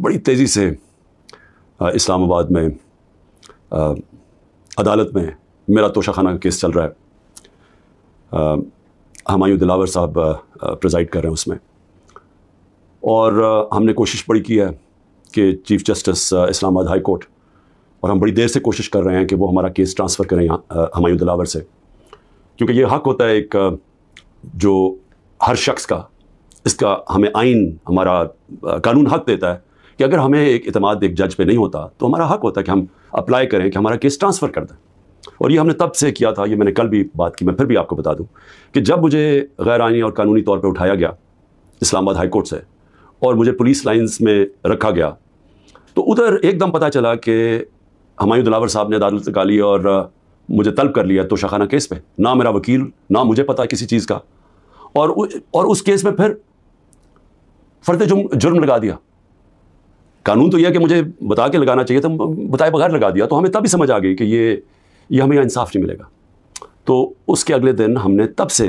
बड़ी तेज़ी से इस्लामाबाद में आ, अदालत में मेरा तोशाखाना केस चल रहा है हमायूँ दिलावर साहब प्रेजाइड कर रहे हैं उसमें और आ, हमने कोशिश बड़ी की है कि chief justice Islamabad high court और हम बड़ी देर से कोशिश कर रहे हैं कि वो हमारा केस ट्रांसफ़र करें हमायूं दिलावर से क्योंकि ये हक होता है एक जो हर शख्स का इसका हमें आइन हमारा कानून हक देता है कि अगर हमें एक इतमाद एक जज पे नहीं होता तो हमारा हक होता कि हम अप्लाई करें कि हमारा केस ट्रांसफ़र कर दें और ये हमने तब से किया था ये मैंने कल भी बात की मैं फिर भी आपको बता दूँ कि जब मुझे गैर और कानूनी तौर पर उठाया गया इस्लामाबाद हाई कोर्ट से और मुझे पुलिस लाइन्स में रखा गया तो उधर एकदम पता चला कि हमायूं दिलावर साहब ने अदालत निकाली और मुझे तलब कर लिया तो शाखाना केस पे ना मेरा वकील ना मुझे पता किसी चीज़ का और और उस केस में फिर फर्द जुर्म लगा दिया कानून तो यह कि मुझे बता के लगाना चाहिए था बताए बगैर लगा दिया तो हमें तभी समझ आ गई कि ये ये हमें यहाँ इंसाफ नहीं मिलेगा तो उसके अगले दिन हमने तब से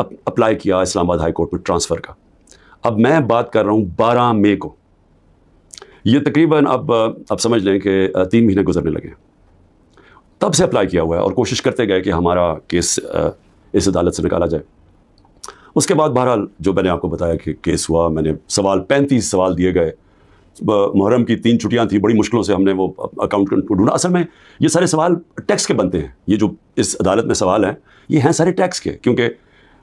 अप, अप्लाई किया इस्लामाबाद हाई कोर्ट में ट्रांसफ़र का अब मैं बात कर रहा हूँ बारह मई को ये तकरीबन अब अब समझ लें कि तीन महीने गुजरने लगे तब से अप्लाई किया हुआ है और कोशिश करते गए कि हमारा केस इस अदालत से निकाला जाए उसके बाद बहरहाल जो मैंने आपको बताया कि केस हुआ मैंने सवाल पैंतीस सवाल दिए गए मुहर्रम की तीन छुट्टियाँ थी बड़ी मुश्किलों से हमने वो अकाउंट को ढूंढा असल में ये सारे सवाल टैक्स के बनते हैं ये जो इस अदालत में सवाल हैं ये हैं सारे टैक्स के क्योंकि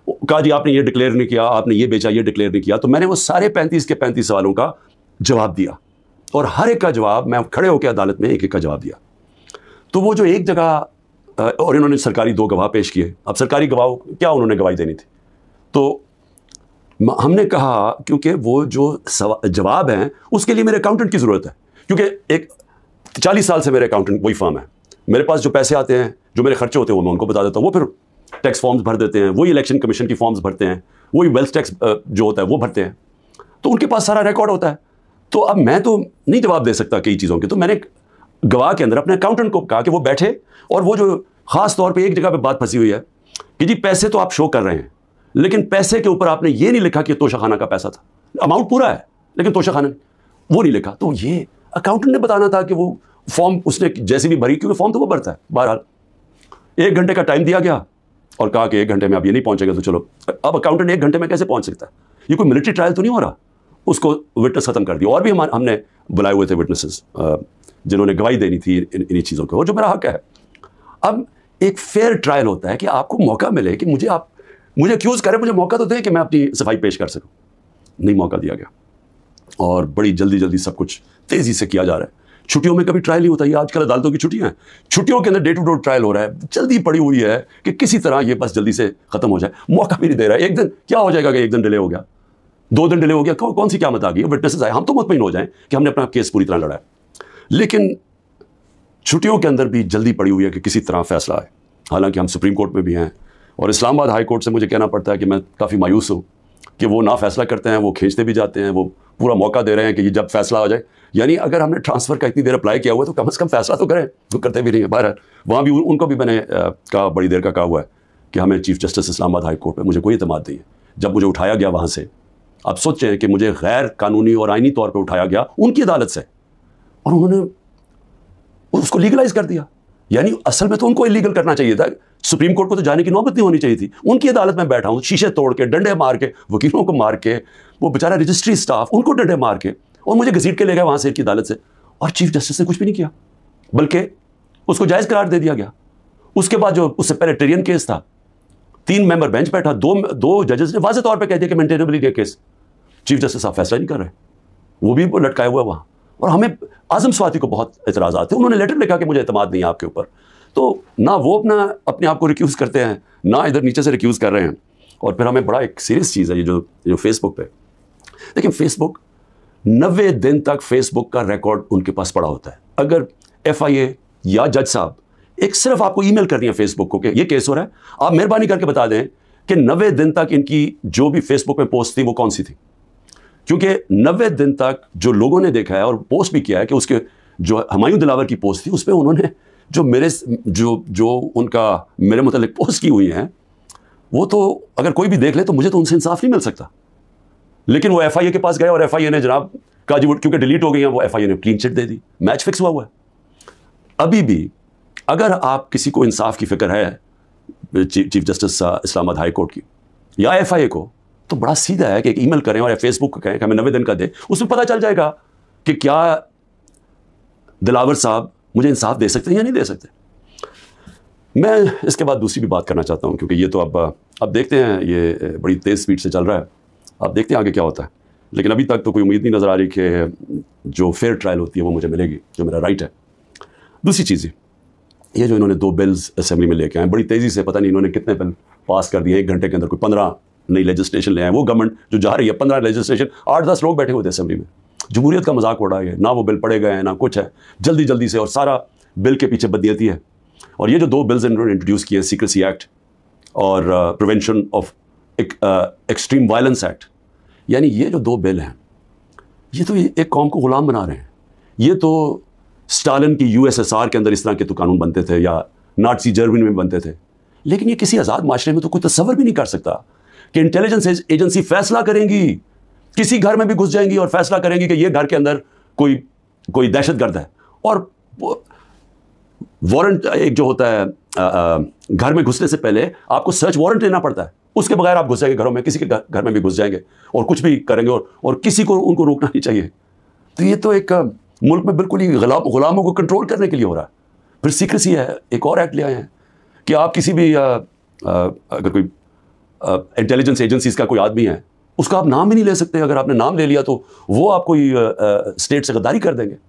कहा जी आपने ये डिक्लेयर नहीं किया आपने ये बेचा ये डिक्लेयर नहीं किया तो मैंने वो सारे पैंतीस के पैंतीस सवालों का जवाब दिया और हर एक का जवाब मैं खड़े होकर अदालत में एक एक का जवाब दिया तो वो जो एक जगह और इन्होंने सरकारी दो गवाह पेश किए अब सरकारी गवाह क्या उन्होंने गवाही देनी थी तो हमने कहा क्योंकि वो जो जवाब हैं उसके लिए मेरे अकाउंटेंट की ज़रूरत है क्योंकि एक चालीस साल से मेरे अकाउंटेंट वही फॉर्म है मेरे पास जो पैसे आते हैं जो मेरे खर्चे होते हैं वो मैं उनको बता देता हूँ वो फिर टैक्स फॉर्म्स भर देते हैं वही इलेक्शन कमीशन की फॉर्म्स भरते हैं वही वेल्थ टैक्स जो होता है वो भरते हैं तो उनके पास सारा रिकॉर्ड होता है तो अब मैं तो नहीं जवाब दे सकता कई चीज़ों के तो मैंने गवाह के अंदर अपने अकाउंटेंट को कहा कि वो बैठे और वो जो खास तौर पे एक जगह पे बात फंसी हुई है कि जी पैसे तो आप शो कर रहे हैं लेकिन पैसे के ऊपर आपने ये नहीं लिखा कि तोशा खाना का पैसा था अमाउंट पूरा है लेकिन तोशा खाना वो नहीं लिखा तो ये अकाउंटेंट ने बताना था कि वो फॉर्म उसने जैसे भी भरी क्योंकि फॉर्म तो वो भरता है बहरहाल एक घंटे का टाइम दिया गया और कहा कि एक घंटे में आप ये नहीं पहुंचेगा तो चलो अब अकाउंटेंट एक घंटे में कैसे पहुंच सकता है ये कोई मिलिट्री ट्रायल तो नहीं हो रहा उसको विटनेस ख़त्म कर दिया और भी हमारे हमने बुलाए हुए थे विटनेसेस जिन्होंने गवाही देनी थी इन इन्हीं चीज़ों को जो मेरा हक है अब एक फेयर ट्रायल होता है कि आपको मौका मिले कि मुझे आप मुझे अक्यूज़ करें मुझे मौका तो दें कि मैं अपनी सफाई पेश कर सकूँ नहीं मौका दिया गया और बड़ी जल्दी जल्दी सब कुछ तेज़ी से किया जा रहा है छुट्टियों में कभी ट्रायल नहीं होता ये आजकल अदालतों की छुट्टियाँ हैं छुट्टियों के अंदर डे टू डे ट्रायल हो रहा है जल्दी पड़ी हुई है कि किसी तरह ये बस जल्दी से ख़त्म हो जाए मौका भी नहीं दे रहा है एक दिन क्या हो जाएगा कि एक दिन डिले हो गया दो दिन डिले हो गया कौ, कौन सी क्या मत आ गई विटनेसेस आए हम तो मतमिन हो जाए कि हमने अपना केस पूरी तरह लड़ा लेकिन छुट्टियों के अंदर भी जल्दी पड़ी हुई है कि किसी तरह फैसला आए हालांकि हम सुप्रीम कोर्ट में भी हैं और इस्लामाबाद हाई कोर्ट से मुझे कहना पड़ता है कि मैं काफ़ी मायूस हूँ कि वो ना फैसला करते हैं वो खींचते भी जाते हैं वो पूरा मौका दे रहे हैं कि ये जब फैसला आ जाए यानी अगर हमने ट्रांसफ़र का इतनी देर अप्लाई किया हुआ है तो कम से कम फैसला तो करें तो करते भी नहीं है बहरहाल वहाँ भी उनको भी मैंने कहा बड़ी देर का कहा हुआ है कि हमें chief justice Islamabad high court पर मुझे कोई अतमाद नहीं है जब मुझे उठाया गया वहाँ से आप सोचें कि मुझे गैर कानूनी और आइनी तौर पर उठाया गया उनकी अदालत से और उन्होंने उसको लीगलाइज कर दिया यानी असल में तो उनको इलीगल करना चाहिए था सुप्रीम कोर्ट को तो जाने की नौबत नहीं होनी चाहिए थी उनकी अदालत में बैठा हूँ शीशे तोड़ के डंडे मार के वकीलों को मार के वो बेचारा रजिस्ट्री स्टाफ उनको डंडे मार के और मुझे घसीट के ले गए वहाँ से की अदालत से और चीफ जस्टिस ने कुछ भी नहीं किया बल्कि उसको जायज़ करार दे दिया गया उसके बाद जो उससे पहले टेरियन केस था तीन मेंबर बेंच बैठा दो दो जजेस ने वाजे तौर पर कह दिया कि मेंटेनेबिलिटी केस चीफ जस्टिस साहब फैसला नहीं कर रहे वो भी लटकाए हुआ वहाँ और हमें आजम स्वाति को बहुत एतराज़ आते उन्होंने लेटर लिखा कि मुझे अतमाद नहीं है आपके ऊपर तो ना वो अपना अपने आप को रिक्यूज़ करते हैं ना इधर नीचे से रिक्यूज़ कर रहे हैं और फिर हमें बड़ा एक सीरियस चीज़ है ये जो जो फेसबुक पे लेकिन फेसबुक नबे दिन तक फेसबुक का रिकॉर्ड उनके पास पड़ा होता है अगर एफ या जज साहब एक सिर्फ आपको ईमेल रही है फेसबुक को कि ये केस हो रहा है आप मेहरबानी करके बता दें कि नबे दिन तक इनकी जो भी फेसबुक में पोस्ट थी वो कौन सी थी क्योंकि नबे दिन तक जो लोगों ने देखा है और पोस्ट भी किया है कि उसके जो हमायूं दिलावर की पोस्ट थी उस पर उन्होंने जो मेरे जो जो उनका मेरे मतलब पोस्ट की हुई हैं वो तो अगर कोई भी देख ले तो मुझे तो उनसे इंसाफ नहीं मिल सकता लेकिन वो एफआईए के पास गए और एफआईए ने जनाब काजीवुड क्योंकि डिलीट हो गई हैं वो एफआईए ने क्लीन चिट दे दी मैच फिक्स हुआ हुआ है अभी भी अगर आप किसी को इंसाफ की फिक्र है chief justice Islamabad high court की या एफ को तो बड़ा सीधा है कि एक ई करें और फेसबुक को कहें कि हमें नवे दिन का दे उसमें पता चल जाएगा कि क्या दिलावर साहब मुझे इंसाफ दे सकते हैं या नहीं दे सकते मैं इसके बाद दूसरी भी बात करना चाहता हूँ क्योंकि ये तो अब अब देखते हैं ये बड़ी तेज़ स्पीड से चल रहा है अब देखते हैं आगे क्या होता है लेकिन अभी तक तो कोई उम्मीद नहीं नज़र आ रही कि जो फेयर ट्रायल होती है वो मुझे मिलेगी जो मेरा राइट है दूसरी चीज़ ये जो इन्होंने दो बिल्स असेंबली में लेके आए बड़ी तेज़ी से पता नहीं इन्होंने कितने बिल पास कर दिए एक घंटे के अंदर कोई पंद्रह नई लेजिस्लेशन ले आए वो गवर्नमेंट जो जा रही है पंद्रह लेजिस्लेशन आठ दस लोग बैठे हुए थे असेंबली में जमहूरियत का मजाक उड़ा है ना वो बिल पड़े गए हैं ना कुछ है जल्दी जल्दी से और सारा बिल के पीछे बदलती है और ये जो दो बिल्स इन्होंने इंट्रोड्यूस किए सीक्रेसी एक्ट और prevention of extreme violence act यानी ये जो दो बिल हैं ये तो एक कौम को ग़ुलाम बना रहे हैं ये तो स्टालिन की यूएसएसआर के अंदर इस तरह के तो कानून बनते थे या नाटसी जर्मनी में बनते थे लेकिन ये किसी आज़ाद माशरे में तो कोई तस्वर भी नहीं कर सकता कि इंटेलिजेंस एजेंसी फैसला करेंगी किसी घर में भी घुस जाएंगी और फैसला करेंगी कि ये घर के अंदर कोई कोई दहशतगर्द है और वारंट एक जो होता है घर में घुसने से पहले आपको सर्च वारंट लेना पड़ता है उसके बगैर आप घुस जाएंगे घरों में किसी के घर में भी घुस जाएंगे और कुछ भी करेंगे और, और किसी को उनको रोकना नहीं चाहिए तो ये तो एक मुल्क में बिल्कुल ही गुलाम गुलामों को कंट्रोल करने के लिए हो रहा है फिर सीक्रेसी है एक और एक्ट ले आए हैं कि आप किसी भी अगर कोई इंटेलिजेंस एजेंसीज का कोई आदमी है उसका आप नाम भी नहीं ले सकते अगर आपने नाम ले लिया तो वो आपको स्टेट से गद्दारी कर देंगे